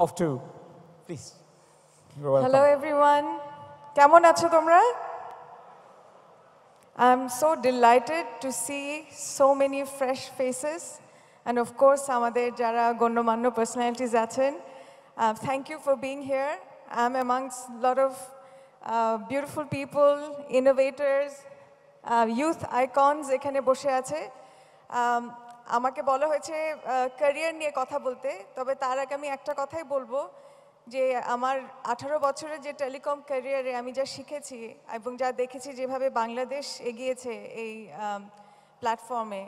Of two, please. You're Hello everyone. Kamon I'm so delighted to see so many fresh faces. And of course, Samade Jara Gondomano personalities at uh, thank you for being here. I'm amongst a lot of uh, beautiful people, innovators, uh, youth icons, um, আমাকে বলা হয়েছে career নিয়ে কথা বলতে তবে তার আগে আমি একটা কথাই বলবো যে আমার আঠারো বছরের যে টেলিকম ক্যারিয়ারে আমি যা শিখেছি এবং যা দেখেছি যেভাবে বাংলাদেশ এগিয়েছে এই প্ল্যাটফর্মে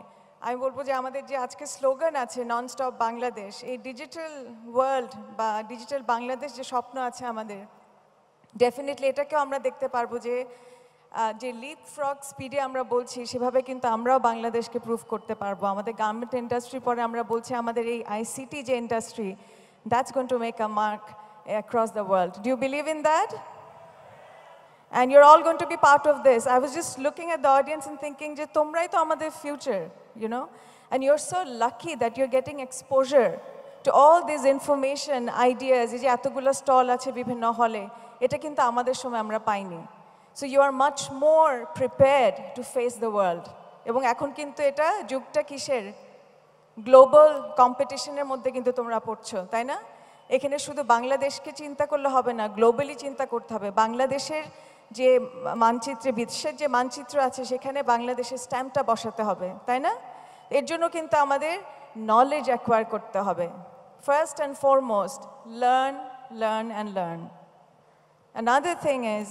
আমি বলবো যে আমাদের যে আজকে স্লোগান আছে নন স্টপ বাংলাদেশ এই ডিজিটাল ওয়ার্ল্ড বা ডিজিটাল বাংলাদেশ যে স্বপ্ন আছে আমাদের ডেফিনেটলি এটাকেও আমরা দেখতে পারবো যে যে লিপ ফ্রক স্পিডে আমরা বলছি সেভাবে কিন্তু আমরাও বাংলাদেশকে প্রুভ করতে পারবো আমাদের গার্মেন্ট ইন্ডাস্ট্রি পরে আমরা বলছি আমাদের এই আইসিটি যে industry that's going to make a mark across the world do you believe in that and you're all going to be part of this I was just looking at the audience in thinking যে তোমরাই তো আমাদের future you know and you're so lucky that you're getting exposure to all this information ideas এই যে এতগুলো stall আছে বিভিন্ন হলে এটা কিন্তু আমাদের সময় আমরা পাইনি so you are much more prepared to face the world এবং এখন কিন্তু এটা যুগটা কিসের গ্লোবাল কম্পিটিশনের মধ্যে কিন্তু তোমরা পড়ছো তাই না এখানে শুধু বাংলাদেশকে চিন্তা করলে হবে না গ্লোবালি চিন্তা করতে হবে বাংলাদেশের যে মানচিত্রে বিশ্বের যে মানচিত্র আছে সেখানে বাংলাদেশের স্ট্যাম্পটা বসাতে হবে তাই না এর জন্য কিন্তু আমাদের নলেজ অ্যাকোয়ার করতে হবে first and foremost learn learn and learn other thing is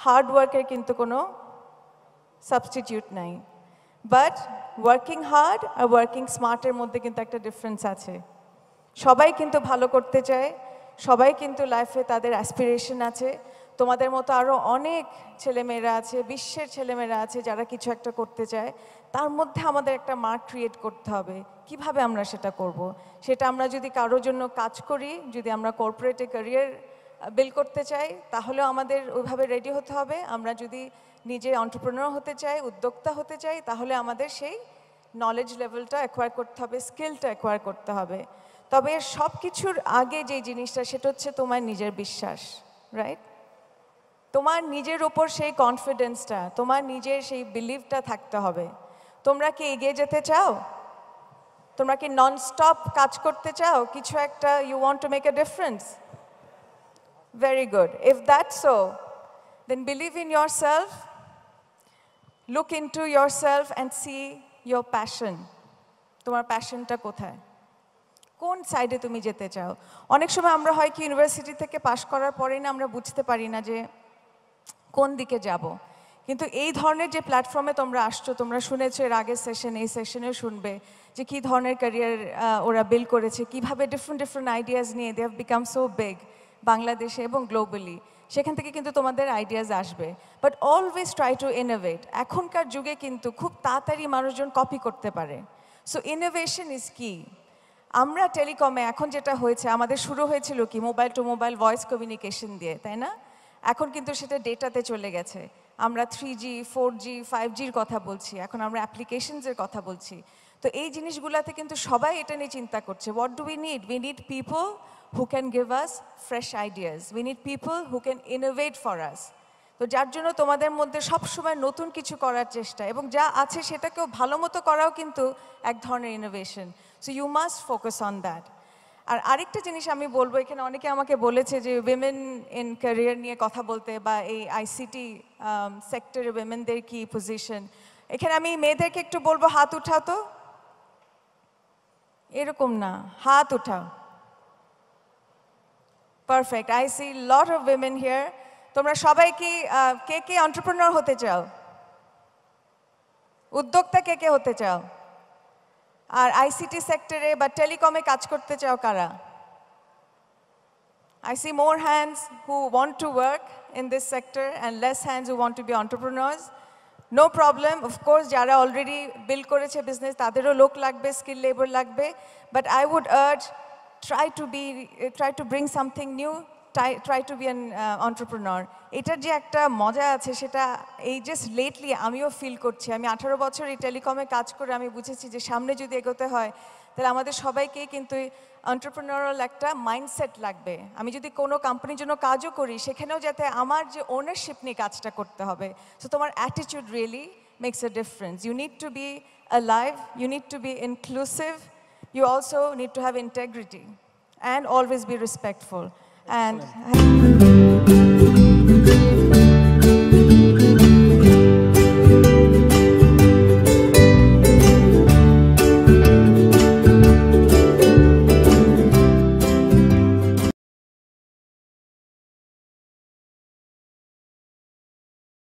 hard ওয়ার্কের কিন্তু কোনো সাবস্টিটিউট নাই বাট ওয়ার্কিং হার্ড আর ওয়ার্কিং স্মার্টের মধ্যে কিন্তু একটা ডিফারেন্স আছে সবাই কিন্তু ভালো করতে চায় সবাই কিন্তু লাইফে তাদের অ্যাসপিরেশন আছে তোমাদের মতো আরও অনেক ছেলেমেয়েরা আছে বিশ্বের ছেলেমেয়েরা আছে যারা কিছু একটা করতে চায় তার মধ্যে আমাদের একটা মার্ক ক্রিয়েট করতে হবে কিভাবে আমরা সেটা করব। সেটা আমরা যদি কারোর জন্য কাজ করি যদি আমরা কর্পোরেটে ক্যারিয়ার বিল করতে চাই তাহলেও আমাদের ওইভাবে রেডি হতে হবে আমরা যদি নিজে অন্টারপ্রনার হতে চাই উদ্যোক্তা হতে চাই তাহলে আমাদের সেই নলেজ লেভেলটা অ্যাকোয়ার করতে হবে স্কিলটা অ্যাকোয়ার করতে হবে তবে সব কিছুর আগে যে জিনিসটা সেটা হচ্ছে তোমার নিজের বিশ্বাস রাইট তোমার নিজের ওপর সেই কনফিডেন্সটা তোমার নিজের সেই বিলিভটা থাকতে হবে তোমরা কি এগিয়ে যেতে চাও তোমরা কি নন স্টপ কাজ করতে চাও কিছু একটা you want to make a difference Very good. If that's so, then believe in yourself, look into yourself and see your passion. তোমার প্যাশনটা কোথায় কোন সাইডে তুমি যেতে চাও অনেক সময় আমরা হয় কি ইউনিভার্সিটি থেকে পাশ করার পরেই না আমরা বুঝতে পারি না যে কোন দিকে যাব। কিন্তু এই ধরনের যে প্ল্যাটফর্মে তোমরা আসছো তোমরা শুনেছো এর আগের সেশন এই সেশনেও শুনবে যে কী ধরনের ক্যারিয়ার ওরা বিল্ড করেছে কিভাবে ডিফারেন্ট ডিফারেন্ট আইডিয়াস নিয়ে they have become so big বাংলাদেশে এবং গ্লোবালি সেখান থেকে কিন্তু তোমাদের আইডিয়াস আসবে but always try to innovate এখনকার যুগে কিন্তু খুব তাড়াতাড়ি মানুষজন কপি করতে পারে সো ইনোভেশন ইজ কি আমরা টেলিকমে এখন যেটা হয়েছে আমাদের শুরু হয়েছিল কি mobile to mobile voice communication দিয়ে তাই না এখন কিন্তু সেটা ডেটাতে চলে গেছে আমরা three G four G five জির কথা বলছি এখন আমরা অ্যাপ্লিকেশনসের কথা বলছি তো এই জিনিসগুলাতে কিন্তু সবাই এটা নিয়ে চিন্তা করছে what do we need we need people who can give us fresh ideas we need people who can innovate for us তো যার জন্য তোমাদের মধ্যে সবসময় নতুন কিছু করার চেষ্টা এবং যা আছে সেটাকেও ভালো মতো করাও কিন্তু এক ধরনের innovation so you must focus on that আর আরেকটা জিনিস আমি বলবো এখানে অনেকে আমাকে বলেছে যে উইমেন ইন ক্যারিয়ার নিয়ে কথা বলতে বা এই আইসিটি সেক্টরে উইমেনদের কি পজিশন এখানে আমি মেয়েদেরকে একটু বলবো হাত উঠা তো এরকম না হাত উঠাও perfect I see lot of women here তোমরা সবাই কি কে কে অন্টারপ্রনার হতে চাও উদ্যোক্তা কে কে হতে চাও Our ICT সেক্টরে but telecom কাজ করতে চাও I see more hands who want to work in this sector and less hands who want to be entrepreneurs. No problem, of course, Jara already build করেছে business তাদেরও লোক লাগবে, skill labor লাগবে. But I would urge, try to, be, try to bring something new try to be an entrepreneur এটার যে একটা মজা আছে সেটা এই জাস্ট লেটলি আমিও ফিল করছি আমি আঠারো বছর এই টেলিকমে কাজ করে আমি বুঝেছি যে সামনে যদি এগোতে হয় তাহলে আমাদের সবাইকেই কিন্তু অন্টারপ্রনরাল একটা মাইন্ডসেট লাগবে আমি যদি কোনো কোম্পানির জন্য কাজও করি সেখানেও যাতে আমার যে ওনারশিপ নিয়ে কাজটা করতে হবে সো তোমার attitude really makes a difference you need to be live you need to be inclusive you also need to have integrity and always be respectful and.